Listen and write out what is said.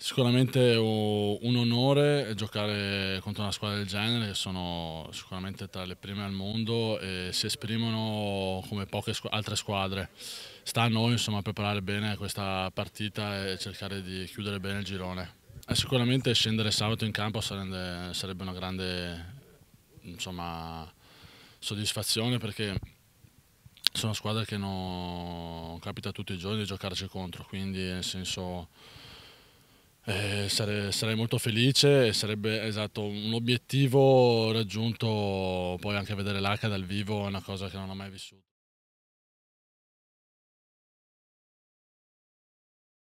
Sicuramente un onore giocare contro una squadra del genere, sono sicuramente tra le prime al mondo e si esprimono come poche altre squadre. Sta a noi insomma, preparare bene questa partita e cercare di chiudere bene il girone. Eh, sicuramente scendere sabato in campo sarebbe, sarebbe una grande insomma, soddisfazione perché sono squadre che non capita tutti i giorni di giocarci contro, quindi nel senso eh, sare, sarei molto felice sarebbe esatto, un obiettivo raggiunto, poi anche vedere l'H dal vivo è una cosa che non ho mai vissuto.